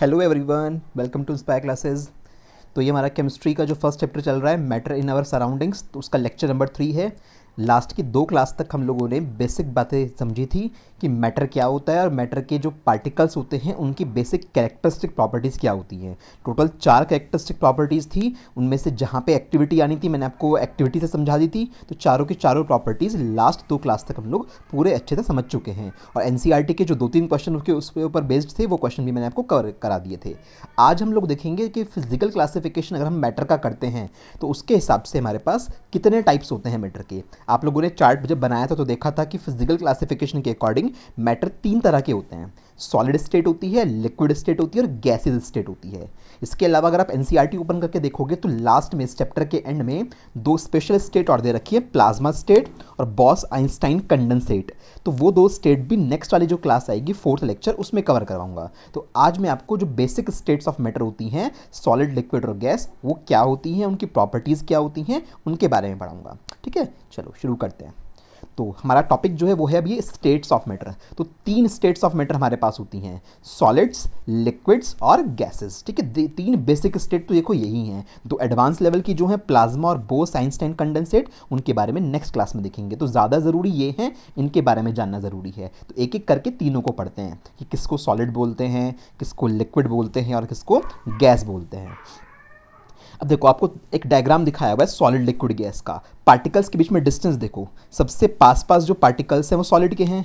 hello everyone welcome to Inspire classes तो ये हमारा केमिस्ट्री का जो फर्स्ट चैप्टर चल रहा है मैटर इन आवर सराउंडिंग्स तो उसका लेक्चर नंबर थ्री है लास्ट की दो क्लास तक हम लोगों ने बेसिक बातें समझी थी कि मैटर क्या होता है और मैटर के जो पार्टिकल्स होते हैं उनकी बेसिक कैरेक्टरिस्टिक प्रॉपर्टीज़ क्या होती हैं टोटल चार कैरेक्टरिस्टिक प्रॉपर्टीज़ थी उनमें से जहाँ पे एक्टिविटी आनी थी मैंने आपको एक्टिविटी से समझा दी थी तो चारों की चारों प्रॉपर्टीज़ लास्ट दो क्लास तक हम लोग पूरे अच्छे से समझ चुके हैं और एन e के जो दो तीन क्वेश्चन उसके उस ऊपर बेस्ड थे वो क्वेश्चन भी मैंने आपको कवर करा दिए थे आज हम लोग देखेंगे कि फिजिकल क्लासिफिकेशन अगर हम मैटर का करते हैं तो उसके हिसाब से हमारे पास कितने टाइप्स होते हैं मैटर के आप लोगों ने चार्ट जब बनाया था तो देखा था कि फिजिकल क्लासिफिकेशन के अकॉर्डिंग मैटर तीन तरह के होते हैं सॉलिड स्टेट होती है लिक्विड स्टेट होती है और गैसेज स्टेट होती है इसके अलावा अगर आप एन ओपन e करके देखोगे तो लास्ट में इस चैप्टर के एंड में दो स्पेशल स्टेट और दे रखी है प्लाज्मा स्टेट और बॉस आइंस्टाइन कंडेंसेट तो वो दो स्टेट भी नेक्स्ट वाली जो क्लास आएगी फोर्थ लेक्चर उसमें कवर करवाऊंगा तो आज मैं आपको जो बेसिक स्टेट्स ऑफ मैटर होती हैं सॉलिड लिक्विड और गैस वो क्या होती हैं उनकी प्रॉपर्टीज़ क्या होती हैं उनके बारे में पढ़ाऊँगा ठीक है चलो शुरू करते हैं तो हमारा टॉपिक जो है वो है अभी स्टेट्स ऑफ मैटर तो तीन स्टेट्स ऑफ मैटर हमारे पास होती हैं सॉलिड्स लिक्विड्स और गैसेस ठीक है तीन बेसिक स्टेट तो देखो यही हैं तो एडवांस लेवल की जो है प्लाज्मा और साइंस आइंस्टाइन कंडेंसेट उनके बारे में नेक्स्ट क्लास में देखेंगे तो ज़्यादा ज़रूरी ये हैं इनके बारे में जानना ज़रूरी है तो एक एक करके तीनों को पढ़ते हैं कि किसको सॉलिड बोलते हैं किसको लिक्विड बोलते हैं और किसको गैस बोलते हैं अब देखो आपको एक डायग्राम दिखाया हुआ है सॉलिड लिक्विड गैस का पार्टिकल्स के बीच में डिस्टेंस देखो सबसे पास पास जो पार्टिकल्स हैं वो सॉलिड के हैं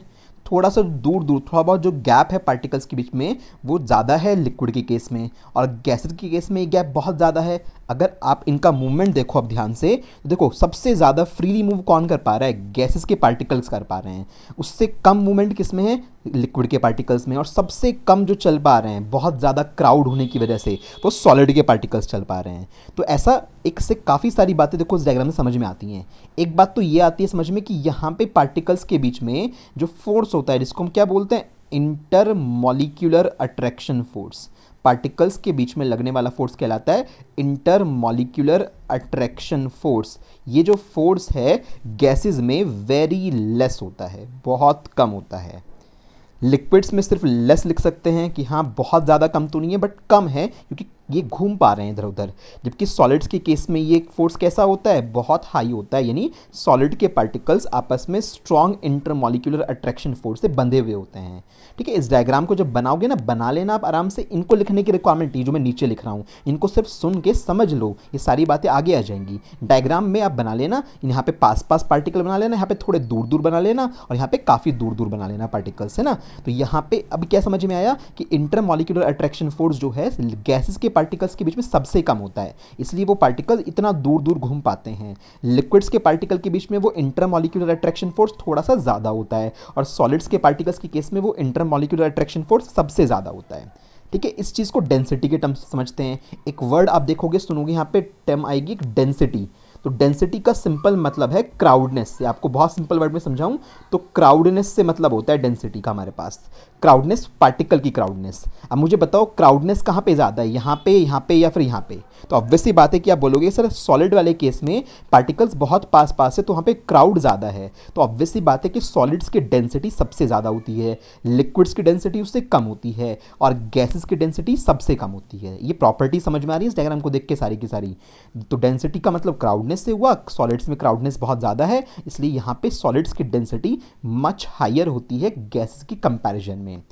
थोड़ा सा दूर दूर थोड़ा बहुत जो गैप है पार्टिकल्स के बीच में वो ज़्यादा है लिक्विड के केस में और गैसेज के केस में ये गैप बहुत ज़्यादा है अगर आप इनका मूवमेंट देखो अब ध्यान से तो देखो सबसे ज़्यादा फ्रीली मूव कौन कर पा रहा है गैसेस के पार्टिकल्स कर पा रहे हैं उससे कम मूवमेंट किस में है लिक्विड के पार्टिकल्स में और सबसे कम जो चल पा रहे हैं बहुत ज़्यादा क्राउड होने की वजह से वो सॉलिड के पार्टिकल्स चल पा रहे हैं तो ऐसा एक से काफ़ी सारी बातें देखो इस डायग्राम में समझ में आती हैं एक बात तो ये आती है समझ में कि यहाँ पर पार्टिकल्स के बीच में जो फोर्स होता है जिसको हम क्या बोलते हैं intermolecular attraction force particles के बीच में लगने वाला फोर्स कहलाता है इंटर अट्रैक्शन फोर्स ये जो फोर्स है गैसेस में वेरी लेस होता है बहुत कम होता है लिक्विड्स में सिर्फ लेस लिख सकते हैं कि हाँ बहुत ज़्यादा कम तो नहीं है बट कम है क्योंकि ये घूम पा रहे हैं इधर उधर जबकि सॉलिड्स के केस में ये फोर्स कैसा होता है बहुत हाई होता है यानी सॉलिड के पार्टिकल्स आपस में स्ट्रॉन्ग इंटरमोलिकुलर अट्रैक्शन फोर्स से बंधे हुए होते हैं ठीक है इस डायग्राम को जब बनाओगे ना बना लेना आप आराम से इनको लिखने की रिक्वायरमेंट है जो मैं नीचे लिख रहा हूँ इनको सिर्फ सुन के समझ लो ये सारी बातें आगे आ जाएंगी डायग्राम में आप बना लेना यहाँ पे पास पास पार्टिकल बना लेना यहाँ पे थोड़े दूर दूर बना लेना और यहाँ पे काफ़ी दूर दूर बना लेना पार्टिकल्स है ना तो यहाँ पे अब क्या समझ में आया कि इंटरमोलिकुलर अट्रैक्शन फोर्स जो है गैसेस के पार्टिकल्स के बीच में सबसे कम होता है इसलिए वो पार्टिकल इतना दूर दूर घूम पाते हैं लिक्विड्स के पार्टिकल के बीच में वो इंटरमोलिकुलर अट्रैक्शन फोर्स थोड़ा सा ज़्यादा होता है और सॉलिड्स के पार्टिकल्स के केस में वो इंटरमोलिकुलर अट्रैक्शन फोर्स सबसे ज़्यादा होता है ठीक है इस चीज़ को डेंसिटी के टर्म्स समझते हैं एक वर्ड आप देखोगे सुनोगे यहाँ पे टर्म आएगी डेंसिटी तो डेंसिटी का सिंपल मतलब है क्राउडनेस से आपको बहुत सिंपल वर्ड में समझाऊं तो क्राउडनेस से मतलब होता है डेंसिटी का हमारे पास क्राउडनेस पार्टिकल की क्राउडनेस अब मुझे बताओ क्राउडनेस कहाँ पे ज़्यादा है यहाँ पे यहाँ पे या फिर यहाँ पे तो ऑब्वियसली बात है कि आप बोलोगे सर सॉलिड वाले केस में पार्टिकल्स बहुत पास पास है तो वहाँ पे क्राउड ज़्यादा है तो ऑब्वियसली बात है कि सॉलिड्स की डेंसिटी सबसे ज़्यादा होती है लिक्विड्स की डेंसिटी उससे कम होती है और गैसेज की डेंसिटी सबसे कम होती है ये प्रॉपर्टी समझ में आ रही है इस डायग्राम को देख के सारी की सारी तो डेंसिटी का मतलब क्राउडनेस से हुआ सॉलिड्स में क्राउडनेस बहुत ज़्यादा है इसलिए यहाँ पर सॉलिड्स की डेंसिटी मच हायर होती है गैसेज की कंपेरिजन mean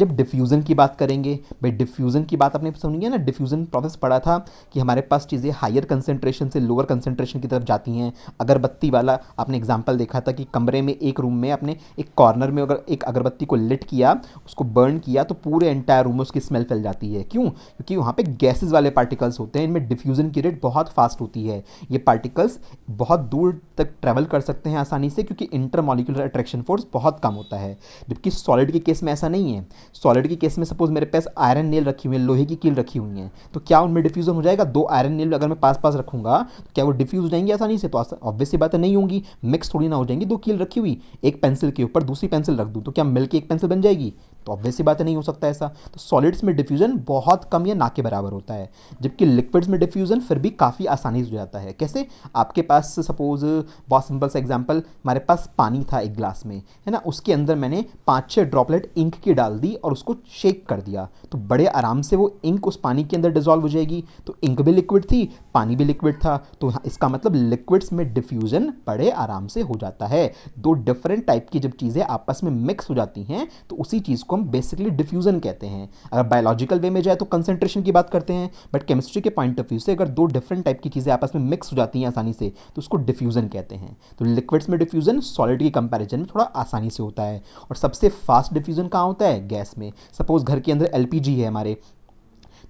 जब डिफ्यूज़न की बात करेंगे भाई डिफ्यूज़न की बात आपने सुनी है ना डिफ्यूज़न प्रोसेस पढ़ा था कि हमारे पास चीज़ें हायर कंसनट्रेशन से लोअर कंसनट्रेशन की तरफ जाती हैं अगरबत्ती वाला आपने एग्जाम्पल देखा था कि कमरे में एक रूम में आपने एक कॉर्नर में अगर एक अगरबत्ती को लिट किया उसको बर्न किया तो पूरे एंटायर रूम में उसकी स्मेल फैल जाती है क्यों क्योंकि वहाँ पर गैसेज वाले पार्टिकल्स होते हैं इनमें डिफ्यूज़न की रेट बहुत फास्ट होती है ये पार्टिकल्स बहुत दूर तक ट्रैवल कर सकते हैं आसानी से क्योंकि इंटरमोलिकुलर अट्रैक्शन फोर्स बहुत कम होता है जबकि सॉलिड के केस में ऐसा नहीं है सॉलिड की केस में सपोज मेरे पास आयरन नेल रखी हुई है लोहे की कील रखी हुई है तो क्या उनमें डिफ्यूजन हो जाएगा दो आयरन नेल अगर मैं पास पास रखूंगा तो क्या वो डिफ्यूज हो जाएंगे आसानी से तो ऑब्वियसली बात नहीं होंगी मिक्स थोड़ी ना हो जाएंगी दो कील रखी हुई एक पेंसिल के ऊपर दूसरी पेंसिल रख दूँ तो क्या मिलकर एक पेंसिल बन जाएगी तो ऑब्वियस सी बात नहीं हो सकता ऐसा तो सॉलिड्स में डिफ्यूज़न बहुत कम या ना के बराबर होता है जबकि लिक्विड्स में डिफ्यूज़न फिर भी काफ़ी आसानी से हो जाता है कैसे आपके पास सपोज बहुत सिंपल सा एग्जाम्पल हमारे पास पानी था एक ग्लास में है ना उसके अंदर मैंने पाँच छः ड्रॉपलेट इंक की डाल दी और उसको शेक कर दिया तो बड़े आराम से वो इंक उस पानी के अंदर डिजॉल्व हो जाएगी तो इंक भी लिक्विड थी पानी भी लिक्विड था तो इसका मतलब लिक्विड्स में डिफ्यूज़न बड़े आराम से हो जाता है दो डिफरेंट टाइप की जब चीज़ें आपस में मिक्स हो जाती हैं तो उसी चीज़ को इसको हम बेसिकली डिफ्यूज़न कहते हैं अगर बायोलॉजिकल वे में जाए तो कंसेंट्रेशन की बात करते हैं बट केमिस्ट्री के पॉइंट ऑफ व्यू से अगर दो डिफरेंट टाइप की चीज़ें आपस में मिक्स हो जाती हैं आसानी से तो उसको डिफ्यूज़न कहते हैं तो लिक्विड्स में डिफ्यूज़न सॉलिड के कंपेरिजन में थोड़ा आसानी से होता है और सबसे फास्ट डिफ्यूज़न कहाँ होता है गैस में सपोज घर के अंदर एल है हमारे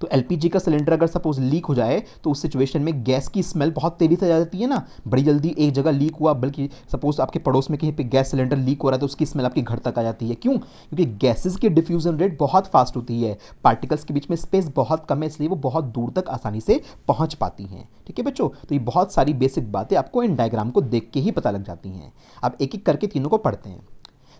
तो एल का सिलेंडर अगर सपोज लीक हो जाए तो उस सिचुएशन में गैस की स्मेल बहुत तेज़ी से आ जाती है ना बड़ी जल्दी एक जगह लीक हुआ बल्कि सपोज आपके पड़ोस में कहीं पर गैस सिलेंडर लीक हो रहा है तो उसकी स्मेल आपके घर तक आ जाती है क्यों क्योंकि गैसेज की डिफ्यूज़न रेट बहुत फास्ट होती है पार्टिकल्स के बीच में स्पेस बहुत कम है इसलिए वो बहुत दूर तक आसानी से पहुँच पाती हैं ठीक है बच्चों तो ये बहुत सारी बेसिक बातें आपको इन डायग्राम को देख के ही पता लग जाती हैं अब एक एक करके तीनों को पढ़ते हैं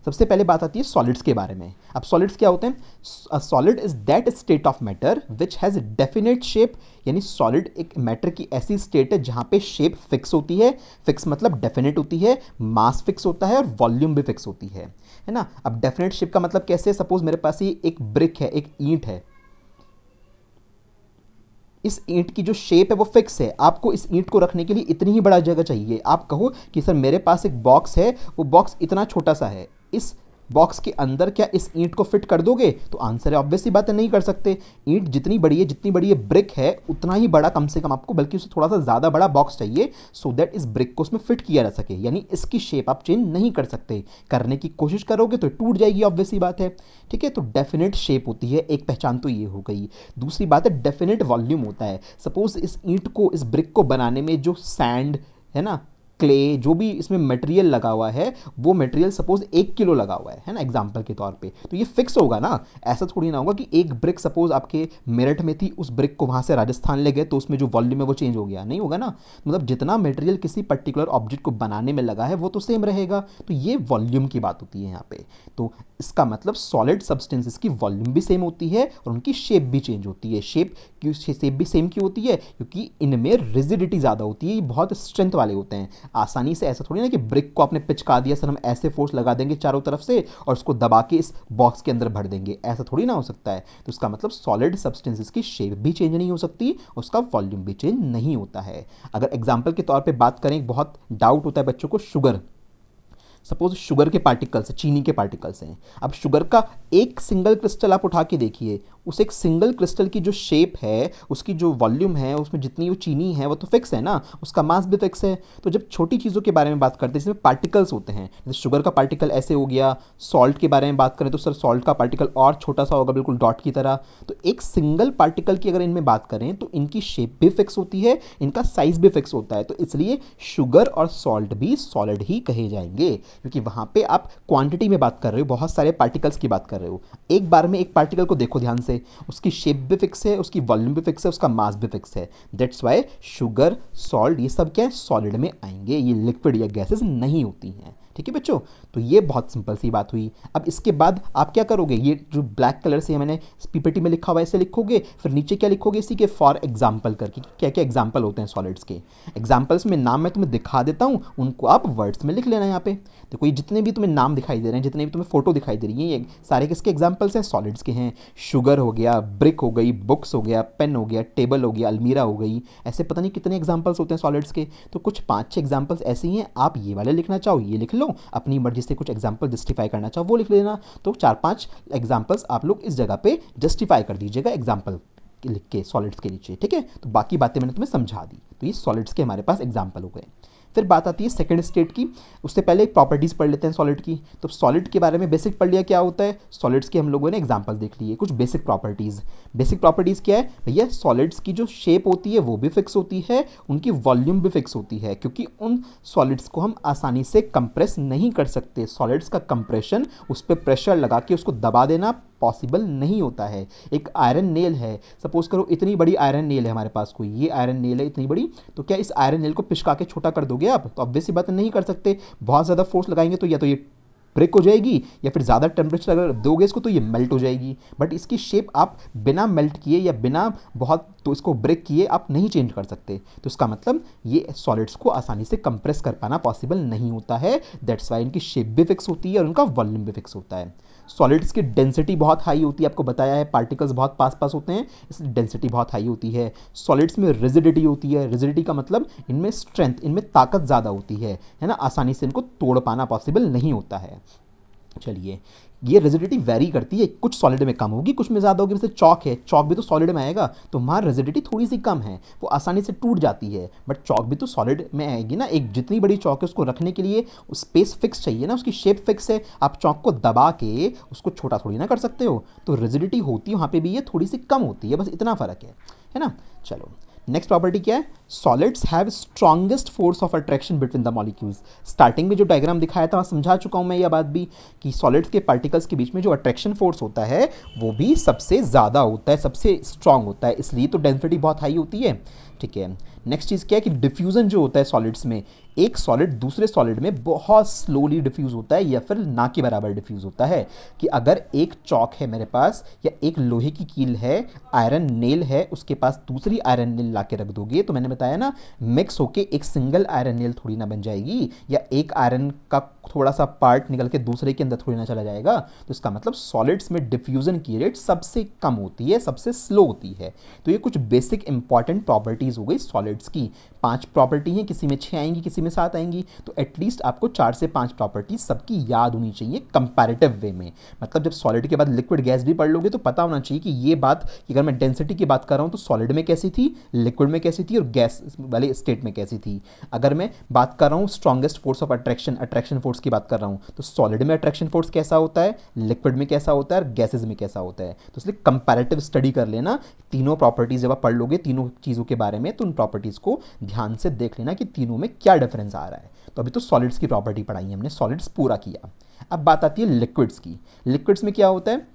सबसे पहले बात आती है सॉलिड्स के बारे में अब सॉलिड्स क्या होते हैं solid is that state of matter which has definite shape यानी सॉलिड एक मैटर की ऐसी स्टेट है जहां पे शेप फिक्स होती है फिक्स मतलब डेफिनेट होती है मास फिक्स होता है और वॉल्यूम भी फिक्स होती है है ना अब डेफिनेट शेप का मतलब कैसे सपोज मेरे पास ये एक ब्रिक है एक ईंट है इस ईंट की जो शेप है वो फिक्स है आपको इस ईंट को रखने के लिए इतनी ही बड़ा जगह चाहिए आप कहो कि सर मेरे पास एक बॉक्स है वो बॉक्स इतना छोटा सा है इस बॉक्स के अंदर क्या इस ईंट को फिट कर दोगे तो आंसर है ऑब्वियसली बात है नहीं कर सकते ईंट जितनी बड़ी है जितनी बड़ी ये ब्रिक है उतना ही बड़ा कम से कम आपको बल्कि उससे थोड़ा सा ज़्यादा बड़ा बॉक्स चाहिए सो so दैट इस ब्रिक को उसमें फिट किया जा सके यानी इसकी शेप आप चेंज नहीं कर सकते करने की कोशिश करोगे तो टूट जाएगी ऑब्वियसली बात है ठीक है तो डेफिनेट शेप होती है एक पहचान तो ये हो गई दूसरी बात है डेफिनेट वॉल्यूम होता है सपोज इस ईंट को इस ब्रिक को बनाने में जो सैंड है ना क्ले जो भी इसमें मटेरियल लगा हुआ है वो मटेरियल सपोज एक किलो लगा हुआ है है ना एग्जाम्पल के तौर पे तो ये फिक्स होगा ना ऐसा थोड़ी ना होगा कि एक ब्रिक सपोज आपके मेरठ में थी उस ब्रिक को वहाँ से राजस्थान ले गए तो उसमें जो वॉल्यूम है वो चेंज हो गया नहीं होगा ना मतलब जितना मटेरियल किसी पर्टिकुलर ऑब्जेक्ट को बनाने में लगा है वो तो सेम रहेगा तो ये वॉल्यूम की बात होती है यहाँ पे तो इसका मतलब सॉलिड सब्सटेंसेस की वॉल्यूम भी सेम होती है और उनकी शेप भी चेंज होती है शेप क्यों शेप भी सेम क्यों होती है क्योंकि इनमें रिजिडिटी ज़्यादा होती है ये बहुत स्ट्रेंथ वाले होते हैं आसानी से ऐसा थोड़ी ना कि ब्रिक को आपने पिचका दिया सर हम ऐसे फोर्स लगा देंगे चारों तरफ से और उसको दबा के इस बॉक्स के अंदर भर देंगे ऐसा थोड़ी ना हो सकता है तो उसका मतलब सॉलिड सब्सटेंसेस की शेप भी चेंज नहीं हो सकती उसका वॉल्यूम भी चेंज नहीं होता है अगर एग्जाम्पल के तौर पर बात करें बहुत डाउट होता है बच्चों को शुगर सपोज शुगर के पार्टिकल्स चीनी के पार्टिकल्स हैं अब शुगर का एक सिंगल क्रिस्टल आप उठा के देखिए उस एक सिंगल क्रिस्टल की जो शेप है उसकी जो वॉल्यूम है उसमें जितनी वो चीनी है वो तो फिक्स है ना उसका मास भी फिक्स है तो जब छोटी चीज़ों के बारे में बात करते हैं जिसमें पार्टिकल्स होते हैं जैसे शुगर का पार्टिकल ऐसे हो गया सॉल्ट के बारे में बात करें तो सर सॉल्ट का पार्टिकल और छोटा सा होगा बिल्कुल डॉट की तरह तो एक सिंगल पार्टिकल की अगर इनमें बात करें तो इनकी शेप भी फिक्स होती है इनका साइज भी फिक्स होता है तो इसलिए शुगर और सॉल्ट भी सॉलिड ही कहे जाएंगे क्योंकि वहाँ पर आप क्वान्टिटी में बात कर रहे हो बहुत सारे पार्टिकल्स की बात कर रहे हो एक बार में एक पार्टिकल को देखो ध्यान से है उसकी शेप भी फिक्स है उसकी वॉल्यूम भी फिक्स है उसका मास भी फिक्स है दैट्स वाई शुगर सॉल्ट ये सब क्या है सॉलिड में आएंगे ये लिक्विड या गैसेस नहीं होती हैं ठीक है बच्चों तो ये बहुत सिंपल सी बात हुई अब इसके बाद आप क्या करोगे ये जो ब्लैक कलर से मैंने पीपीटी में लिखा हुआ है इसे लिखोगे फिर नीचे क्या लिखोगे इसी के फॉर एग्जांपल करके क्या क्या एग्जांपल होते हैं सॉलिड्स के एग्जांपल्स में नाम मैं तुम्हें दिखा देता हूँ उनको आप वर्ड्स में लिख लेना यहाँ पे देखो ये जितने भी तुम्हें नाम दिखाई दे रहे हैं जितने भी तुम्हें फ़ोटो दिखाई दे रही है ये सारे किसके एग्जाम्पल्स हैं सॉलिड्स के हैं शुगर हो गया ब्रिक हो गई बुक्स हो गया पेन हो गया टेबल हो गया अलमीरा हो गई ऐसे पता नहीं कितने एग्जाम्पल्स होते हैं सॉलिड्स के तो कुछ पाँच छः एग्जाम्पल्स ऐसे ही हैं आप ये वाले लिखना चाहो ये लिख लो अपनी मर्जी से कुछ एग्जाम्पल जस्टिफाई करना चाहो वो लिख लेना तो चार पाँच एग्जाम्पल्स आप लोग इस जगह पर जस्टिफाई कर दीजिएगा एग्जाम्पल लिख के सॉलिड्स के नीचे ठीक है तो बाकी बातें मैंने तुम्हें समझा दी तो ये सॉलिड्स के हमारे पास एग्जाम्पल हो गए फिर बात आती है सेकेंड स्टेट की उससे पहले प्रॉपर्टीज़ पढ़ लेते हैं सॉलिड की तो सॉलिड के बारे में बेसिक पढ़ लिया क्या होता है सॉलिड्स की हम लोगों ने एग्जाम्पल देख लिए कुछ बेसिक प्रॉपर्टीज़ बेसिक प्रॉपर्टीज़ क्या है भैया सॉलिड्स की जो शेप होती है वो भी फिक्स होती है उनकी वॉल्यूम भी फिक्स होती है क्योंकि उन सॉलिड्स को हम आसानी से कंप्रेस नहीं कर सकते सॉलिड्स का कंप्रेशन उस पर प्रेशर लगा के उसको दबा देना पॉसिबल नहीं होता है एक आयरन नेल है सपोज करो इतनी बड़ी आयरन नेल है हमारे पास कोई ये आयरन नेल है इतनी बड़ी तो क्या इस आयरन नेल को पिचका के छोटा कर दोगे आप तो ऑब्वियसली बात नहीं कर सकते बहुत ज़्यादा फोर्स लगाएंगे तो या तो ये ब्रेक हो जाएगी या फिर ज़्यादा टेम्परेचर अगर दोगे इसको तो ये मेल्ट हो जाएगी बट इसकी शेप आप बिना मेल्ट किए या बिना बहुत तो इसको ब्रेक किए आप नहीं चेंज कर सकते तो इसका मतलब ये सॉलिड्स को आसानी से कंप्रेस कर पाना पॉसिबल नहीं होता है दैट्स वाई इनकी शेप भी फिक्स होती है और उनका वॉल्यूम भी फिक्स होता है सॉलिड्स की डेंसिटी बहुत हाई होती है आपको बताया है पार्टिकल्स बहुत पास पास होते हैं इसलिए डेंसिटी बहुत हाई होती है सॉलिड्स में रिजिडिटी होती है रिजिडिटी का मतलब इनमें स्ट्रेंथ इनमें ताकत ज़्यादा होती है है ना आसानी से इनको तोड़ पाना पॉसिबल नहीं होता है चलिए ये रेजिडिटी वेरी करती है कुछ सॉलिड में कम होगी कुछ में ज़्यादा होगी जैसे चौक है चौक भी तो सॉलिड में आएगा तो वहाँ रेजिडिटी थोड़ी सी कम है वो आसानी से टूट जाती है बट चौक भी तो सॉलिड में आएगी ना एक जितनी बड़ी चौक है उसको रखने के लिए स्पेस फिक्स चाहिए ना उसकी शेप फिक्स है आप चौक को दबा के उसको छोटा थोड़ी ना कर सकते हो तो रेजिडिटी होती है वहाँ पर भी ये थोड़ी सी कम होती है बस इतना फ़र्क है है ना चलो नेक्स्ट प्रॉपर्टी क्या है solids have strongest force of attraction between the molecules starting में जो डायग्राम दिखाया था समझा चुका हूँ मैं यह बात भी कि सॉलिड्स के पार्टिकल्स के बीच में जो अट्रैक्शन फोर्स होता है वो भी सबसे ज़्यादा होता है सबसे स्ट्रांग होता है इसलिए तो डेंसिटी बहुत हाई होती है ठीक है नेक्स्ट चीज़ क्या है कि डिफ्यूज़न जो होता है सॉलिड्स में एक सॉलिड दूसरे सॉलिड में बहुत स्लोली डिफ्यूज़ होता है या फिर ना के बराबर डिफ्यूज़ होता है कि अगर एक चौक है मेरे पास या एक लोहे की कील है आयरन नेल है उसके पास दूसरी आयरन नेल ला के रख दोगे तो मैंने जाता है ना मिक्स होके एक सिंगल आयरन नेल थोड़ी ना बन जाएगी या एक आयरन का थोड़ा सा पार्ट निकल के दूसरे के अंदर थोड़ी ना चला जाएगा तो इसका मतलब सॉलिड्स में डिफ्यूजन की रेट सबसे कम होती है सबसे स्लो होती है तो ये कुछ बेसिक इंपॉर्टेंट प्रॉपर्टीज़ हो गई सॉलिड्स की पांच प्रॉपर्टी हैं किसी में छः आएंगी किसी में सात आएंगी तो एटलीस्ट आपको चार से पांच प्रॉपर्टी सबकी याद होनी चाहिए कंपैरेटिव वे में मतलब जब सॉलिड के बाद लिक्विड गैस भी पढ़ लोगे तो पता होना चाहिए कि ये बात कि अगर मैं डेंसिटी की बात कर रहा हूँ तो सॉलिड में कैसी थी लिक्विड में कैसी थी और गैस वाले स्टेट में कैसी थी अगर मैं बात कर रहा हूँ strongest force of attraction attraction force की बात कर रहा हूँ तो सॉलिड में अट्रैक्शन फोर्स कैसा होता है लिक्विड में कैसा होता है और गैसेज में कैसा होता है तो इसलिए कंपेरेटिव स्टडी कर लेना तीनों प्रॉपर्टीज़ जब आप पढ़ लोगे तीनों चीज़ों के बारे में तो उन प्रॉपर्टीज़ को ध्यान से देख लेना कि तीनों में क्या डिफरेंस आ रहा है तो अभी तो सॉलिड्स की प्रॉपर्टी पढ़ाई है हमने सॉलिड्स पूरा किया अब बात आती है लिक्विड्स की लिक्विड्स में क्या होता है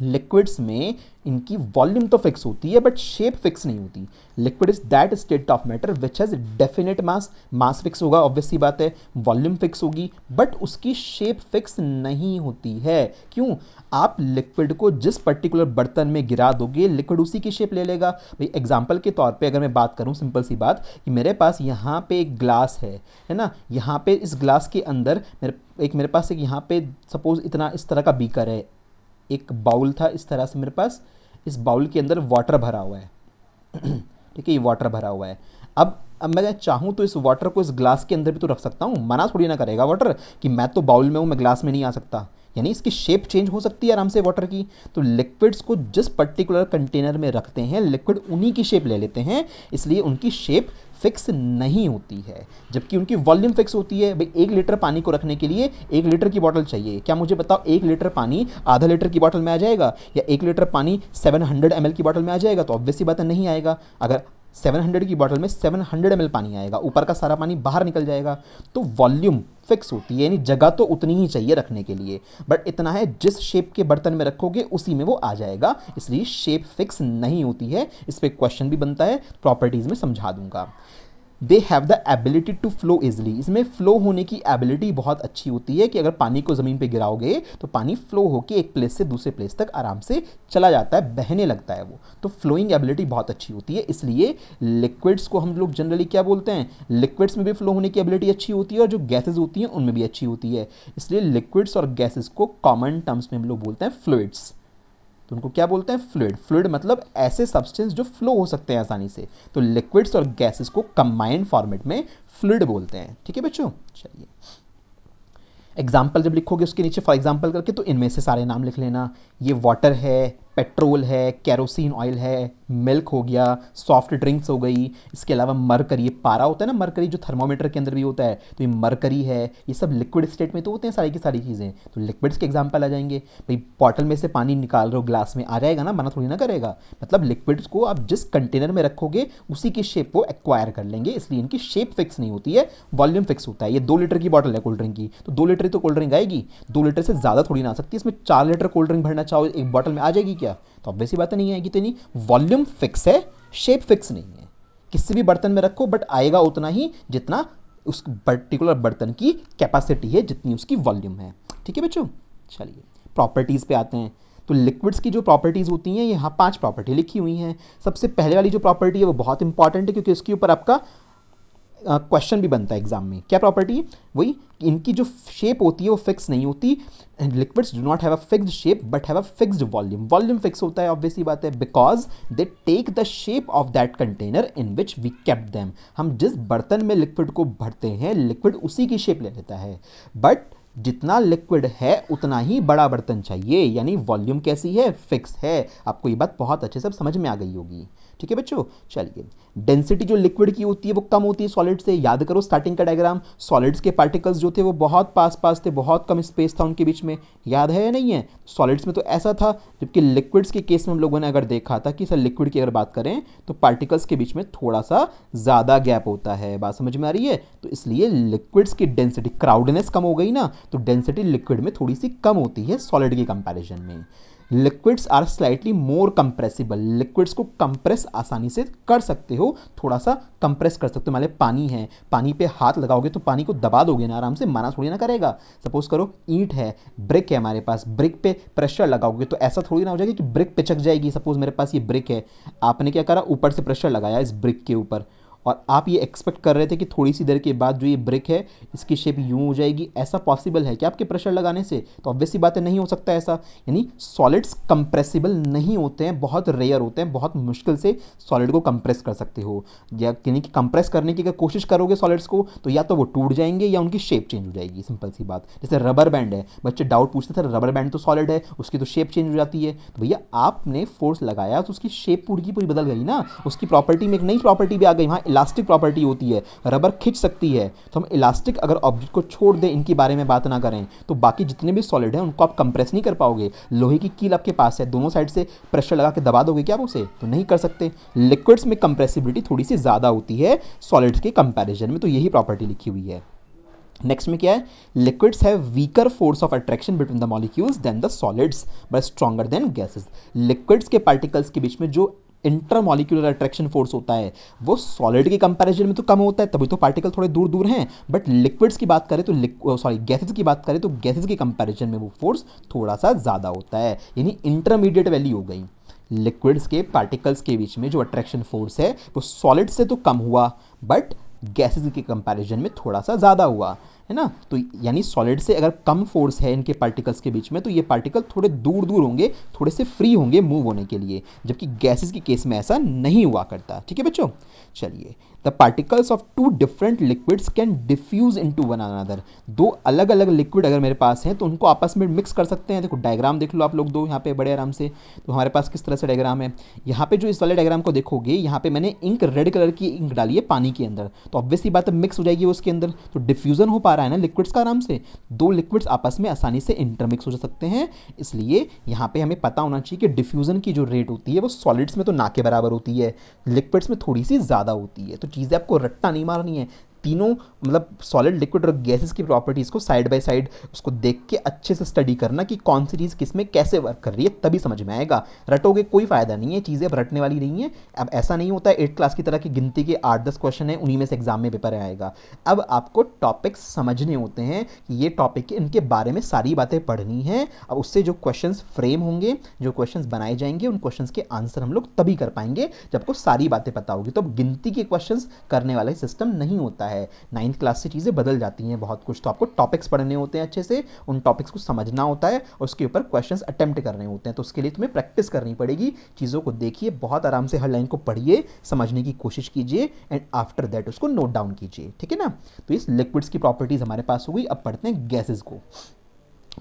लिक्विड्स में इनकी वॉल्यूम तो फिक्स होती है बट शेप फिक्स नहीं होती liquid is that state of matter which has definite mass mass fix होगा ऑब्वियसली बात है वॉल्यूम फिक्स होगी बट उसकी शेप फिक्स नहीं होती है क्यों आप लिक्विड को जिस पर्टिकुलर बर्तन में गिरा दोगे लिक्विड उसी की शेप ले लेगा भाई एग्जाम्पल के तौर पर अगर मैं बात करूँ सिंपल सी बात कि मेरे पास यहाँ पे एक ग्लास है है ना यहाँ पे इस ग्लास के अंदर मेरे एक मेरे पास एक यहाँ पे सपोज इतना इस तरह का बीकर है एक बाउल था इस तरह से मेरे पास इस बाउल के अंदर वाटर भरा हुआ है ठीक है ये वाटर भरा हुआ है अब अब मैं चाहूँ तो इस वाटर को इस ग्लास के अंदर भी तो रख सकता हूँ मना थोड़ी ना करेगा वाटर कि मैं तो बाउल में हूँ मैं ग्लास में नहीं आ सकता यानी इसकी शेप चेंज हो सकती है आराम से वाटर की तो लिक्विड्स को जिस पर्टिकुलर कंटेनर में रखते हैं लिक्विड उन्हीं की शेप ले लेते हैं इसलिए उनकी शेप फिक्स नहीं होती है जबकि उनकी वॉल्यूम फिक्स होती है भाई एक लीटर पानी को रखने के लिए एक लीटर की बॉटल चाहिए क्या मुझे बताओ एक लीटर पानी आधा लीटर की बॉटल में आ जाएगा या एक लीटर पानी 700 ml की बॉटल में आ जाएगा तो ऑब्वियसली बात नहीं आएगा अगर 700 की बॉटल में 700 हंड्रेड पानी आएगा ऊपर का सारा पानी बाहर निकल जाएगा तो वॉल्यूम फिक्स होती है यानी जगह तो उतनी ही चाहिए रखने के लिए बट इतना है जिस शेप के बर्तन में रखोगे उसी में वो आ जाएगा इसलिए शेप फिक्स नहीं होती है इस पर क्वेश्चन भी बनता है प्रॉपर्टीज़ में समझा दूंगा they have the ability to flow easily इसमें फ्लो होने की एबिलिटी बहुत अच्छी होती है कि अगर पानी को ज़मीन पे गिराओगे तो पानी फ्लो होकर एक प्लेस से दूसरे प्लेस तक आराम से चला जाता है बहने लगता है वो तो फ्लोइंग एबिलिटी बहुत अच्छी होती है इसलिए लिक्विड्स को हम लोग जनरली क्या बोलते हैं लिक्विड्स में भी फ्लो होने की एबिलिटी अच्छी होती है और जो गैसेज होती हैं उनमें भी अच्छी होती है इसलिए लिक्विड्स और गैसेज को कॉमन टर्म्स में हम लोग बोलते हैं फ्लूड्स तो उनको क्या बोलते हैं फ्लूड फ्लूड मतलब ऐसे सब्सटेंस जो फ्लो हो सकते हैं आसानी से तो लिक्विड्स और गैसेस को कंबाइंड फॉर्मेट में फ्लूड बोलते हैं ठीक है बच्चों चलिए एग्जाम्पल जब लिखोगे उसके नीचे फॉर एग्जाम्पल करके तो इनमें से सारे नाम लिख लेना ये वाटर है पेट्रोल है कैरोसिन ऑयल है मिल्क हो गया सॉफ्ट ड्रिंक्स हो गई इसके अलावा मरकरी ये पारा होता है ना मरकरी जो थर्मोमीटर के अंदर भी होता है तो ये मरकरी है ये सब लिक्विड स्टेट में तो होते हैं सारी की सारी चीज़ें तो लिक्विड्स के एग्जाम्पल आ जाएंगे भाई बॉटल में से पानी निकाल रहे हो ग्लास में आ जाएगा ना मना थोड़ी ना करेगा मतलब लिक्विड्स को आप जिस कंटेनर में रखोगे उसी की शेप को एक्वायर कर लेंगे इसलिए इनकी शेप फिक्स नहीं होती है वॉल्यूम फिक्स होता है ये दो लीटर की बॉटल है कोल्ड ड्रिंक की तो दो लीटर तो कोल्ड ड्रिंक आएगी दो लीटर से ज़्यादा थोड़ी ना आ सकती इसमें चार लीटर कोल्ड ड्रिंक भरना चाहो एक बॉटल में आ जाएगी क्या तो ऑब्वियसली बात नहीं आएगी तो नहीं वॉल्यूम फिक्स है शेप फिक्स नहीं है किसी भी बर्तन में रखो बट आएगा उतना ही जितना उस पर्टिकुलर बर्तन की कैपेसिटी है जितनी उसकी वॉल्यूम है ठीक है बच्चों चलिए प्रॉपर्टीज़ पे आते हैं तो लिक्विड्स की जो प्रॉपर्टीज़ होती हैं यहाँ पांच प्रॉपर्टी लिखी हुई हैं सबसे पहले वाली जो प्रॉपर्टी है वो बहुत इंपॉर्टेंट है क्योंकि उसके ऊपर आपका क्वेश्चन भी बनता है एग्जाम में क्या प्रॉपर्टी है वही इनकी जो शेप होती है वो फिक्स नहीं होती and liquids do not have a fixed shape but have a fixed volume volume fix होता है ऑब्वियसली बात है because they take the shape of that container in which we keep them हम जिस बर्तन में लिक्विड को भरते हैं लिक्विड उसी की शेप ले लेता है बट जितना लिक्विड है उतना ही बड़ा बर्तन चाहिए यानी वॉल्यूम कैसी है फिक्स है आपको ये बात बहुत अच्छे से समझ में आ गई होगी ठीक है बच्चों चलिए डेंसिटी जो लिक्विड की होती है वो कम होती है सॉलिड से याद करो स्टार्टिंग का डायग्राम सॉलिड्स के पार्टिकल्स जो थे वो बहुत पास पास थे बहुत कम स्पेस था उनके बीच में याद है या नहीं है सॉलिड्स में तो ऐसा था जबकि लिक्विड्स के केस में हम लोगों ने अगर देखा था कि सर लिक्विड की अगर बात करें तो पार्टिकल्स के बीच में थोड़ा सा ज़्यादा गैप होता है बात समझ में आ रही है तो इसलिए लिक्विड्स की डेंसिटी क्राउडनेस कम हो गई ना तो डेंसिटी लिक्विड में थोड़ी सी कम होती है सॉलिड के कंपैरिजन में liquids are slightly more compressible liquids को कंप्रेस आसानी से कर सकते हो थोड़ा सा कंप्रेस कर सकते हो मान पानी है पानी पे हाथ लगाओगे तो पानी को दबा दोगे ना आराम से माना थोड़ी ना करेगा सपोज करो ईंट है ब्रिक है हमारे पास ब्रिक पे प्रेशर लगाओगे तो ऐसा थोड़ी ना हो जाएगा कि ब्रिक पिचक जाएगी सपोज मेरे पास ये ब्रिक है आपने क्या करा ऊपर से प्रेशर लगाया इस ब्रिक के ऊपर और आप ये एक्सपेक्ट कर रहे थे कि थोड़ी सी देर के बाद जो ये ब्रिक है इसकी शेप यूँ हो जाएगी ऐसा पॉसिबल है कि आपके प्रेशर लगाने से तो ऑब्वियसली बातें नहीं हो सकता ऐसा यानी सॉलिड्स कंप्रेसिबल नहीं होते हैं बहुत रेयर होते हैं बहुत मुश्किल से सॉलिड को कंप्रेस कर सकते हो या यानी कि कंप्रेस करने की अगर कोशिश करोगे सॉलिड्स को तो या तो वो टूट जाएंगे या उनकी शेप चेंज हो जाएगी सिंपल सी बात जैसे रबर बैंड है बच्चे डाउट पूछते थे रबर बैंड तो सॉलिड है उसकी तो शेप चेंज हो जाती है तो भैया आपने फोर्स लगाया तो उसकी शेप पूरी की पूरी बदल गई ना उसकी प्रॉपर्टी में एक नई प्रॉपर्टी भी आ गई वहाँ इलास्टिक प्रॉपर्टी होती है रबर खिंच सकती है तो हम इलास्टिक अगर ऑब्जेक्ट को छोड़ दें इनके बारे में बात ना करें तो बाकी जितने भी सॉलिड हैं उनको आप कंप्रेस नहीं कर पाओगे लोहे की कील आपके पास है दोनों साइड से प्रेशर लगा के दबा दोगे क्या आप उसे तो नहीं कर सकते लिक्विड्स में कंप्रेसिबिलिटी थोड़ी सी ज़्यादा होती है सॉलिड्स के कंपेरिजन में तो यही प्रॉपर्टी लिखी हुई है नेक्स्ट में क्या है liquids have weaker force of attraction between the molecules than the solids but stronger than gases liquids के पार्टिकल्स के बीच में जो इंटरमोलिकुलर अट्रैक्शन फोर्स होता है वो सॉलिड के कंपैरिजन में तो कम होता है तभी तो पार्टिकल थोड़े दूर दूर हैं बट लिक्विड्स की बात करें तो सॉरी गैसेज oh, की बात करें तो गैसेज के कंपैरिजन में वो फोर्स थोड़ा सा ज़्यादा होता है यानी इंटरमीडिएट वैल्यू हो गई लिक्विड्स के पार्टिकल्स के बीच में जो अट्रैक्शन फोर्स है वो सॉलिड से तो कम हुआ बट गैसेज के कंपेरिजन में थोड़ा सा ज़्यादा हुआ है ना तो यानी सॉलिड से अगर कम फोर्स है इनके पार्टिकल्स के बीच में तो ये पार्टिकल थोड़े दूर दूर होंगे थोड़े से फ्री होंगे मूव होने के लिए जबकि गैसेस के केस में ऐसा नहीं हुआ करता ठीक है बच्चों चलिए the particles of two different liquids can diffuse into one another दो अलग अलग लिक्विड अगर मेरे पास हैं तो उनको आपस में मिक्स कर सकते हैं देखो डायग्राम देख लो आप लोग दो यहाँ पे बड़े आराम से तो हमारे पास किस तरह से डायग्राम है यहाँ पे जो इस वाले डायग्राम को देखोगे यहाँ पे मैंने इंक रेड कलर की इंक डाली है पानी के अंदर तो ऑब्वियसली बात मिक्स हो जाएगी उसके अंदर तो डिफ्यूजन हो पा रहा है ना लिक्विड्स का आराम से दो लिक्विड्स आपस में आसानी से इंटरमिक्स हो जा सकते हैं इसलिए यहाँ पे हमें पता होना चाहिए कि डिफ्यूजन की जो रेट होती है वो सॉलिड्स में तो ना के बराबर होती है लिक्विड्स में थोड़ी सी ज़्यादा होती है तो चीज़ें आपको रट्टा नहीं मारनी है तीनों मतलब सॉलिड लिक्विड और गैसेस की प्रॉपर्टीज़ को साइड बाय साइड उसको देख के अच्छे से स्टडी करना कि कौन सी चीज़ किस में कैसे वर्क कर रही है तभी समझ में आएगा रटोगे कोई फ़ायदा नहीं है चीज़ें अब रटने वाली नहीं है अब ऐसा नहीं होता एट क्लास की तरह की गिनती के आठ दस क्वेश्चन है उन्हीं में से एग्जाम में पेपर आएगा अब आपको टॉपिक्स समझने होते हैं कि ये टॉपिक इनके बारे में सारी बातें पढ़नी है अब उससे जो क्वेश्चन फ्रेम होंगे जो क्वेश्चन बनाए जाएंगे उन क्वेश्चन के आंसर हम लोग तभी कर पाएंगे जब आपको सारी बातें पता होगी तो अब गिनती के क्वेश्चन करने वाला सिस्टम नहीं होता है है नाइन्थ क्लास से चीज़ें बदल जाती हैं बहुत कुछ तो आपको टॉपिक्स पढ़ने होते हैं अच्छे से उन टॉपिक्स को समझना होता है और उसके ऊपर क्वेश्चन अटैम्प्ट करने होते हैं तो उसके लिए तुम्हें प्रैक्टिस करनी पड़ेगी चीज़ों को देखिए बहुत आराम से हर लाइन को पढ़िए समझने की कोशिश कीजिए एंड आफ्टर दैट उसको नोट डाउन कीजिए ठीक है ना तो इस लिक्विड्स की प्रॉपर्टीज़ हमारे पास हो गई अब पढ़ते हैं गैसेज को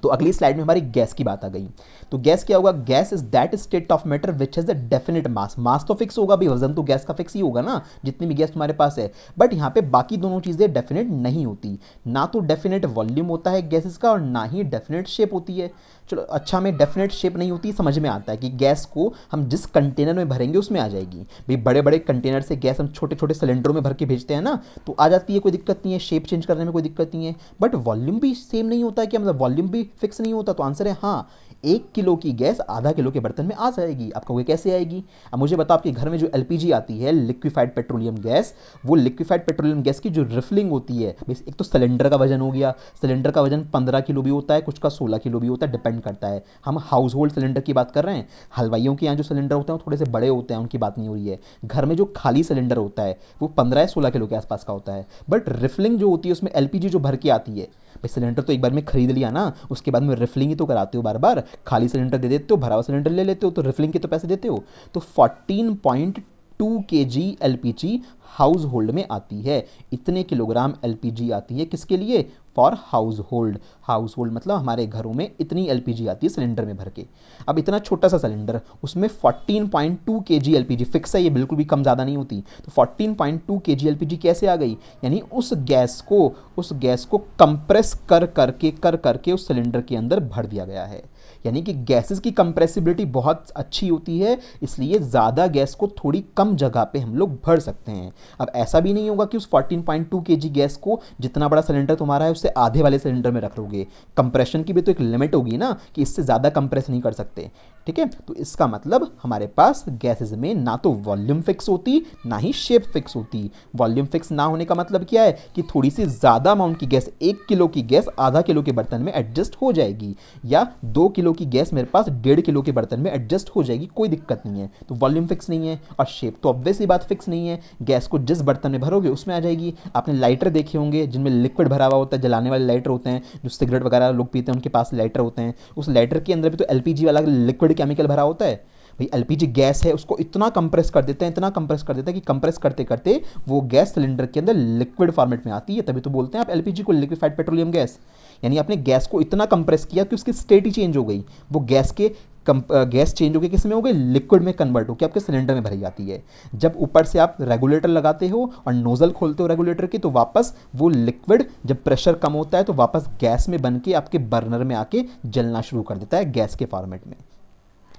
तो अगली स्लाइड में हमारी गैस की बात आ गई तो गैस क्या होगा gas is that state of matter which is a definite mass mass तो फिक्स होगा भी वजन तो गैस का फिक्स ही होगा ना जितनी भी गैस तुम्हारे पास है बट यहाँ पे बाकी दोनों चीज़ें डेफिनेट नहीं होती ना तो डेफिनेट वॉल्यूम होता है गैसेस का और ना ही डेफिनेट शेप होती है चलो अच्छा में डेफिनेट शेप नहीं होती समझ में आता है कि गैस को हम जिस कंटेनर में भरेंगे उसमें आ जाएगी भाई बड़े बड़े कंटेनर से गैस हम छोटे छोटे सिलेंडरों में भर के भेजते हैं ना तो आ जाती है कोई दिक्कत नहीं है शेप चेंज करने में कोई दिक्कत नहीं है बट वॉल्यूम भी सेम नहीं होता कि मतलब वॉल्यूम भी फिक्स नहीं होता तो आंसर है हाँ एक किलो की गैस आधा किलो के बर्तन में आ जाएगी आप कहोगे कैसे आएगी अब मुझे बताओ आपके घर में जो एल आती है लिक्विफाइड पेट्रोलियम गैस वो लिक्विफाइड पेट्रोलियम गैस की जो रिफिलिंग होती है एक तो सिलेंडर का वजन हो गया सिलेंडर का वजन पंद्रह किलो भी होता है कुछ का सोलह किलो भी होता है डिपेंड करता है हम हाउस होल्ड सिलेंडर की बात कर रहे हैं हलवाइयों के यहाँ जो सिलेंडर होते हैं वो थोड़े से बड़े होते हैं उनकी बात नहीं हो रही है घर में जो खाली सिलेंडर होता है वो पंद्रह या सोलह किलो के आसपास का होता है बट रिफलिंग जो होती है उसमें एल जो भर के आती है भाई सिलेंडर तो एक बार में खरीद लिया ना उसके बाद में रिफिलिंग ही तो कराते हो बार बार खाली सिलेंडर दे देते हो भरा हुआ सिलेंडर ले लेते हो तो रिफिलिंग के तो पैसे देते हो तो fourteen point two k g L P G household में आती है इतने किलोग्राम एल पी जी आती है किसके लिए for household household मतलब हमारे घरों में इतनी एल आती है सिलेंडर में भर के अब इतना छोटा सा सिलेंडर उसमें 14.2 point two k g L fix है ये बिल्कुल भी कम ज़्यादा नहीं होती तो 14.2 point two k g L कैसे आ गई यानी उस गैस को उस गैस को कंप्रेस कर करके कर करके उस सिलेंडर के अंदर भर दिया गया है यानी कि गैसेस की कंप्रेसिबिलिटी बहुत अच्छी होती है इसलिए ज़्यादा गैस को थोड़ी कम जगह पे हम लोग भर सकते हैं अब ऐसा भी नहीं होगा कि उस 14.2 केजी गैस को जितना बड़ा सिलेंडर तुम्हारा है उससे आधे वाले सिलेंडर में रख लोगे कंप्रेशन की भी तो एक लिमिट होगी ना कि इससे ज़्यादा कंप्रेस नहीं कर सकते ठीक है तो इसका मतलब हमारे पास गैसेज में ना तो वॉल्यूम फिक्स होती ना ही शेप फिक्स होती वॉल्यूम फिक्स ना होने का मतलब क्या है कि थोड़ी सी ज़्यादा अमाउंट की गैस एक किलो की गैस आधा किलो के बर्तन में एडजस्ट हो जाएगी या दो किलो किलो की गैस मेरे पास डेढ़ किलो के बर्तन में एडजस्ट हो जाएगी कोई दिक्कत नहीं है तो वॉल्यूम फिक्स नहीं है और शेप तो ऑब्वियसली बात फिक्स नहीं है गैस को जिस बर्तन में भरोगे उसमें आ जाएगी आपने लाइटर देखे होंगे जिनमें लिक्विड भरा हुआ होता है जलाने वाले लाइटर होते हैं जो सिगरेट वगैरह लोग पीते हैं उनके पास लाइटर होते हैं उस लाइटर के अंदर भी तो एल वाला लिक्विड केमिकल भरा होता है भाई एलपीजी गैस है उसको इतना कंप्रेस कर देते हैं इतना कंप्रेस कर देते हैं कि कंप्रेस करते करते वो गैस सिलेंडर के अंदर लिक्विड फॉर्मेट में आती है तभी तो बोलते हैं आप एलपीजी को लिक्विफाइड पेट्रोलियम गैस यानी आपने गैस को इतना कंप्रेस किया कि उसकी स्टेट ही चेंज हो गई वो गैस के कम गैस चेंज होकर किस में हो गई लिक्विड में कन्वर्ट होकर आपके सिलेंडर में भरी जाती है जब ऊपर से आप रेगुलेटर लगाते हो और नोज़ल खोलते हो रेगुलेटर की तो वापस वो लिक्विड जब प्रेशर कम होता है तो वापस गैस में बन के आपके बर्नर में आके जलना शुरू कर देता है गैस के फॉर्मेट में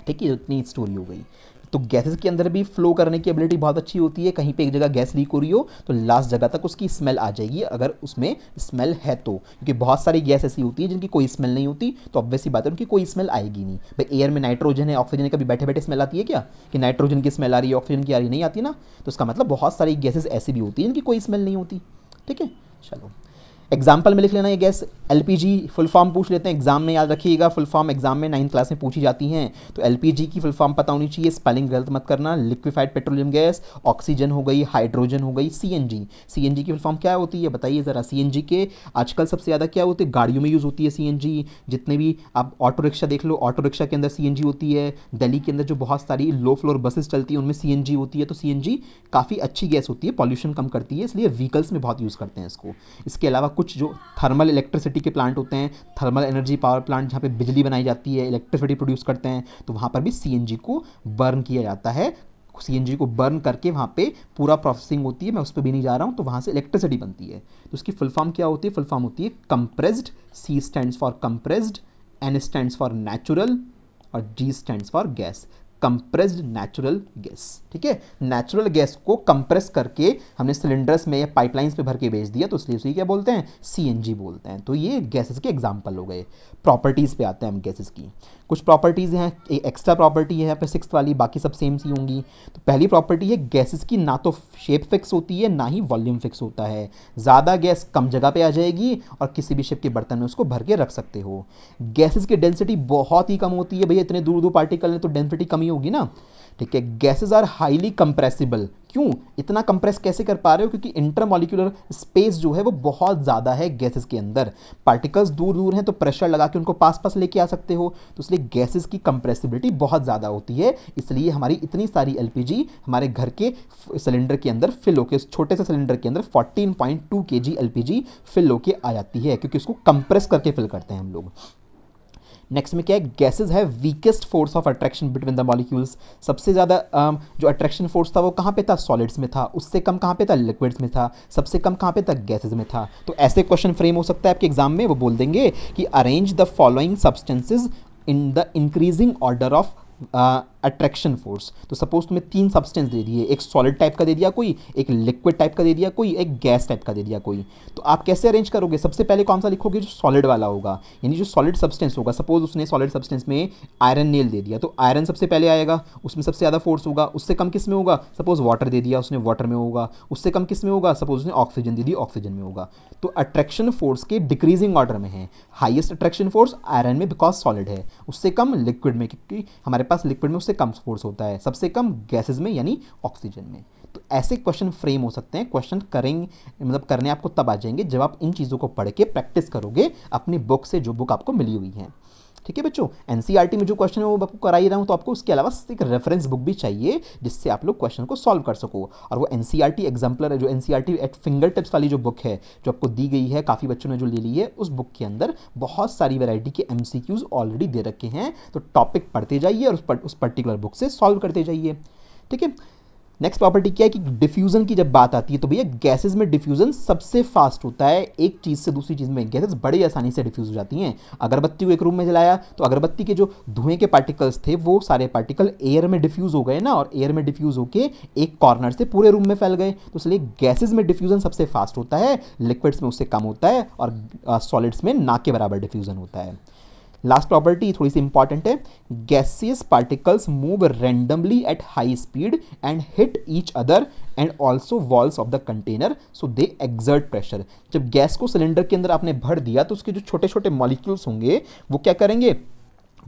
ठीक है तो इतनी स्टोरी हो गई तो गैसेस के अंदर भी फ्लो करने की एबिलिटी बहुत अच्छी होती है कहीं पे एक जगह गैस लीक हो रही हो तो लास्ट जगह तक उसकी स्मेल आ जाएगी अगर उसमें स्मेल है तो क्योंकि बहुत सारी गैस ऐसी होती है जिनकी कोई स्मेल नहीं होती तो ऑब्वियसली बात है उनकी कोई स्मेल आएगी नहीं भाई एयर में नाइट्रोजन है ऑक्सीजन कभी बैठे बैठे स्मेल आती है क्या कि नाइट्रोजन की स्मेल आ रही है ऑक्सीजन की आ रही नहीं आती ना तो उसका मतलब बहुत सारी गैसेज ऐसी भी होती है जिनकी कोई स्मेल नहीं होती ठीक है चलो एग्जाम्पल में लिख लेना ये गैस एल फुल फॉर्म पूछ लेते हैं एग्जाम में याद रखिएगा फुल फॉर्म एग्जाम में नाइन्थ क्लास में पूछी जाती हैं तो एल की फुल फॉर्म पता होनी चाहिए स्पेलिंग गलत मत करना लिक्विफाइड पेट्रोलियम गैस ऑक्सीजन हो गई हाइड्रोजन हो गई सी एन की फुल फॉर्म क्या होती है बताइए ज़रा सी के आजकल सबसे ज़्यादा क्या होते हैं गाड़ियों में यूज़ होती है सी जितने भी आप ऑटो रिक्शा देख लो ऑटो रिक्शा के अंदर सी होती है दिल्ली के अंदर जो बहुत सारी लो फ्लोर बसेस चलती हैं उनमें सी होती है तो सी काफ़ी अच्छी गैस होती है पॉल्यूशन कम करती है इसलिए व्हीकल्स में बहुत यूज़ करते हैं इसको इसके अलावा कुछ जो थर्मल इलेक्ट्रिसिटी के प्लांट होते हैं थर्मल एनर्जी पावर प्लांट जहाँ पे बिजली बनाई जाती है इलेक्ट्रिसिटी प्रोड्यूस करते हैं तो वहाँ पर भी सी को बर्न किया जाता है सी को बर्न करके वहाँ पे पूरा प्रोसेसिंग होती है मैं उस पर भी नहीं जा रहा हूँ तो वहाँ से इलेक्ट्रिसिटी बनती है तो उसकी फुल फॉर्म क्या होती है फुल फॉर्म होती है compressed C stand for compressed N stand for natural और G stand for gas compressed natural gas ठीक है नेचुरल गैस को कंप्रेस करके हमने सिलेंडर्स में या पाइपलाइंस पे भर के भेज दिया तो इसलिए उसे क्या बोलते हैं सी बोलते हैं तो ये गैसेस के एग्जाम्पल हो गए प्रॉपर्टीज़ पे आते हैं हम गैसेस की कुछ प्रॉपर्टीज़ हैं एक्स्ट्रा प्रॉपर्टी है यहाँ सिक्स वाली बाकी सब सेम सी होंगी तो पहली प्रॉपर्टी है गैसेस की ना तो शेप फिक्स होती है ना ही वॉल्यूम फिक्स होता है ज़्यादा गैस कम जगह पर आ जाएगी और किसी भी शेप के बर्तन में उसको भर के रख सकते हो गैसेस की डेंसिटी बहुत ही कम होती है भैया इतने दूर दूर पार्टिकल है तो डेंसिटी कम होगी ना ठीक है गैसेज आर हाईली कंप्रेसिबल क्यों इतना कंप्रेस कैसे कर पा रहे हो क्योंकि इंटरमोलिकुलर स्पेस जो है वो बहुत ज़्यादा है गैसेस के अंदर पार्टिकल्स दूर दूर हैं तो प्रेशर लगा के उनको पास पास लेके आ सकते हो तो इसलिए गैसेस की कंप्रेसिबिलिटी बहुत ज़्यादा होती है इसलिए हमारी इतनी सारी एलपीजी हमारे घर के सिलेंडर के अंदर फिल होकर छोटे से सिलेंडर के अंदर फोर्टीन पॉइंट टू फिल होकर आ जाती है क्योंकि उसको कंप्रेस करके फिल करते हैं हम लोग नेक्स्ट में क्या है गैसेज है weakest force of attraction between the molecules सबसे ज़्यादा um, जो अट्रैक्शन फोर्स था वो कहाँ पे था सॉलिड्स में था उससे कम कहाँ पे था लिक्विड्स में था सबसे कम कहाँ पे था गैसेज में था तो ऐसे क्वेश्चन फ्रेम हो सकता है आपके एग्जाम में वो बोल देंगे कि arrange the following substances in the increasing order of attraction force तो सपोज तुम्हें तीन सब्सटेंस दे दिए एक सॉलिड टाइप का दे दिया कोई एक लिक्विड टाइप का दे दिया कोई एक गैस टाइप का दे दिया कोई तो आप कैसे अरेंज करोगे सबसे पहले कौन सा लिखोगे जो सॉलिड वाला होगा यानी जो सॉलिड सब्सटेंस होगा सपोज उसने सॉलिड सब्सटेंस में आयरन नेल दे दिया तो आयरन सबसे पहले आएगा उसमें सबसे ज़्यादा फोर्स होगा उससे कम किस में होगा सपोज वाटर दे दिया उसने वाटर में होगा उससे कम किस में होगा सपोज उसने ऑक्सीजन दे दी ऑक्सीजन में होगा तो अट्रैक्शन फोर्स के डिक्रीजिंग ऑर्डर में है हाइएस्ट अट्रैक्शन फोर्स आयरन में बिकॉज सॉलिड है उससे कम लिक्विड में क्योंकि हमारे पास लिक्विड में उससे सबसे कम फोर्स होता है सबसे कम गैसेज में यानी ऑक्सीजन में तो ऐसे क्वेश्चन फ्रेम हो सकते हैं क्वेश्चन करेंगे मतलब करने आपको तब आ जाएंगे जब आप इन चीज़ों को पढ़ के प्रैक्टिस करोगे अपनी बुक से जो बुक आपको मिली हुई है ठीक है बच्चों एनसीईआरटी e में जो क्वेश्चन है वो आपको करा ही रहा हूँ तो आपको उसके अलावा एक रेफरेंस बुक भी चाहिए जिससे आप लोग क्वेश्चन को सॉल्व कर सको और वो एनसीईआरटी एग्जाम्पलर e है जो एनसीईआरटी एट फिंगर टिप्स वाली जो बुक है जो आपको दी गई है काफ़ी बच्चों ने जो ले ली है उस बुक के अंदर बहुत सारी वेरायटी के एम ऑलरेडी दे रखे हैं तो टॉपिक पढ़ते जाइए और उस पर्टिकुलर बुक से सॉल्व करते जाइए ठीक है नेक्स्ट प्रॉपर्टी क्या है कि डिफ्यूजन की जब बात आती है तो भैया गैसेज में डिफ्यूजन सबसे फास्ट होता है एक चीज़ से दूसरी चीज़ में गैसेज बड़ी आसानी से डिफ्यूज हो जाती हैं अगरबत्ती को एक रूम में जलाया तो अगरबत्ती के जो धुएं के पार्टिकल्स थे वो सारे पार्टिकल एयर में डिफ्यूज हो गए ना और एयर में डिफ्यूज होकर एक कॉर्नर से पूरे रूम में फैल गए तो इसलिए गैसेज में डिफ्यूजन सबसे फास्ट होता है लिक्विड्स में उससे कम होता है और सॉलिड्स में ना के बराबर डिफ्यूजन होता है लास्ट प्रॉपर्टी थोड़ी सी इंपॉर्टेंट है gaseous particles move randomly at high speed and hit each other and also walls of the container so they exert pressure जब गैस को सिलेंडर के अंदर आपने भर दिया तो उसके जो छोटे छोटे मॉलिक्यूल्स होंगे वो क्या करेंगे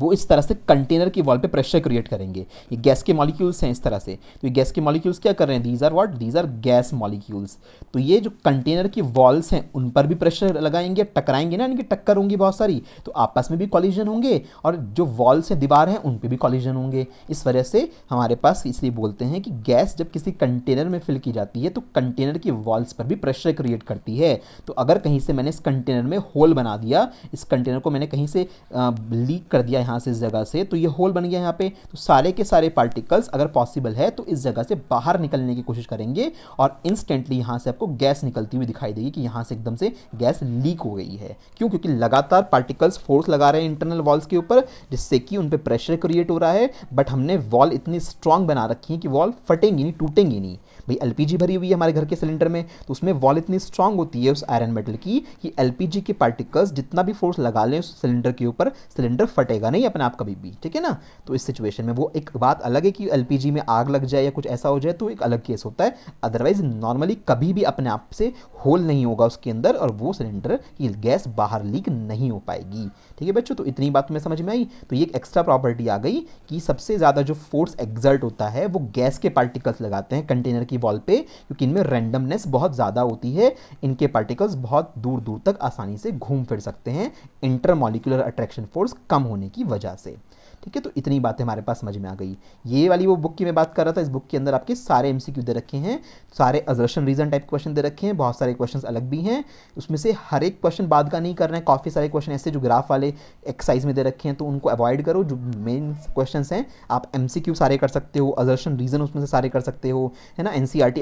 वो इस तरह से कंटेनर की वॉल पे प्रेशर क्रिएट करेंगे ये गैस के मॉलिक्यूल्स हैं इस तरह से तो ये गैस के मॉलिक्यूल्स क्या कर रहे हैं these are what these are gas molecules तो ये जो कंटेनर की वॉल्स हैं उन पर भी प्रेशर लगाएंगे टकराएंगे ना इनकी टक्कर होंगी बहुत सारी तो आपस में भी कॉलिजन होंगे और जो वॉल्स हैं दीवार हैं उन पर भी कॉलिजन होंगे इस वजह से हमारे पास इसलिए बोलते हैं कि गैस जब किसी कंटेनर में फिल की जाती है तो कंटेनर की वॉल्स पर भी प्रेशर क्रिएट करती है तो अगर कहीं से मैंने इस कंटेनर में होल बना दिया इस कंटेनर को मैंने कहीं से लीक कर दिया यहाँ से इस जगह से तो ये होल बन गया यहाँ पे तो सारे के सारे पार्टिकल्स अगर पॉसिबल है तो इस जगह से बाहर निकलने की कोशिश करेंगे और इंस्टेंटली यहाँ से आपको गैस निकलती हुई दिखाई देगी कि यहाँ से एकदम से गैस लीक हो गई है क्यों क्योंकि लगातार पार्टिकल्स फोर्स लगा रहे हैं इंटरनल वॉल्स के ऊपर जिससे कि उन पर प्रेशर क्रिएट हो रहा है बट हमने वॉल इतनी स्ट्रांग बना रखी है कि वॉल फटेंगी नहीं टूटेंगी नहीं भाई एल भरी हुई है हमारे घर के सिलेंडर में तो उसमें वॉल इतनी स्ट्रांग होती है उस आयरन मेटल की कि एल के पार्टिकल्स जितना भी फोर्स लगा लें उस सिलेंडर के ऊपर सिलेंडर फटेगा नहीं अपने आप कभी भी ठीक है ना तो इस सिचुएशन में वो एक बात अलग है कि एल में आग लग जाए या कुछ ऐसा हो जाए तो एक अलग केस होता है अदरवाइज नॉर्मली कभी भी अपने आप से होल नहीं होगा उसके अंदर और वो सिलेंडर की गैस बाहर लीक नहीं हो पाएगी ठीक है बच्चों तो इतनी बात में समझ में आई तो ये एक एक्स्ट्रा प्रॉपर्टी आ गई कि सबसे ज़्यादा जो फोर्स एग्जर्ट होता है वो गैस के पार्टिकल्स लगाते हैं कंटेनर की की वॉल पे क्योंकि इनमें रैंडमनेस बहुत ज़्यादा होती है इनके पार्टिकल्स बहुत दूर दूर तक आसानी से घूम फिर सकते हैं इंटरमोलिकुलर अट्रैक्शन फोर्स कम होने की वजह से ठीक है तो इतनी बातें हमारे पास समझ में आ गई ये वाली वो बुक की मैं बात कर रहा था इस बुक के अंदर आपके सारे एम दे रखे हैं सारे अजर्शन रीजन टाइप क्वेश्चन दे रखे हैं बहुत सारे क्वेश्चन अलग भी हैं उसमें से हर एक क्वेश्चन बाद का नहीं करना है काफ़ी सारे क्वेश्चन ऐसे जो ग्राफ वाले एक्सरसाइज में दे रखे हैं तो उनको अवॉइड करो जो मेन क्वेश्चन हैं आप एम सारे कर सकते हो अजर्शन रीजन उसमें से सारे कर सकते हो है ना एन सी e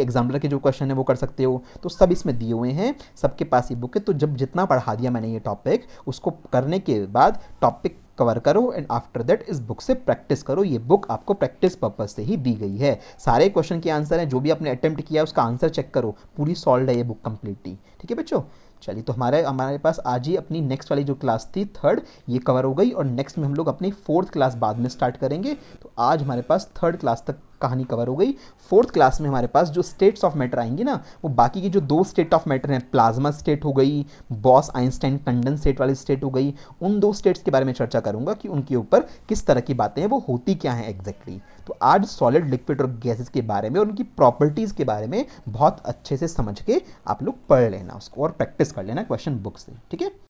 के जो क्वेश्चन है वो कर सकते हो तो सब इसमें दिए हुए हैं सबके पास ये बुक है तो जब जितना पढ़ा दिया मैंने ये टॉपिक उसको करने के बाद टॉपिक कवर करो एंड आफ्टर दैट इस बुक से प्रैक्टिस करो ये बुक आपको प्रैक्टिस पर्पज से ही दी गई है सारे क्वेश्चन के आंसर हैं जो भी आपने अटैम्प्ट किया उसका आंसर चेक करो पूरी सॉल्व है ये बुक कंप्लीटली ठीक है बच्चों चलिए तो हमारे हमारे पास आज ही अपनी नेक्स्ट वाली जो क्लास थी थर्ड ये कवर हो गई और नेक्स्ट में हम लोग अपनी फोर्थ क्लास बाद में स्टार्ट करेंगे तो आज हमारे पास थर्ड क्लास तक कहानी कवर हो गई फोर्थ क्लास में हमारे पास जो स्टेट्स ऑफ मैटर आएंगी ना वो बाकी की जो दो स्टेट ऑफ मैटर हैं प्लाज्मा स्टेट हो गई बॉस आइंस्टाइन कंडन स्टेट वाली स्टेट हो गई उन दो स्टेट्स के बारे में चर्चा करूंगा कि उनके ऊपर किस तरह की बातें हैं वो होती क्या हैं एग्जैक्टली तो आज सॉलिड लिक्विड और गैसेज के बारे में और उनकी प्रॉपर्टीज़ के बारे में बहुत अच्छे से समझ के आप लोग पढ़ लेना उसको और प्रैक्टिस कर लेना क्वेश्चन बुक से ठीक है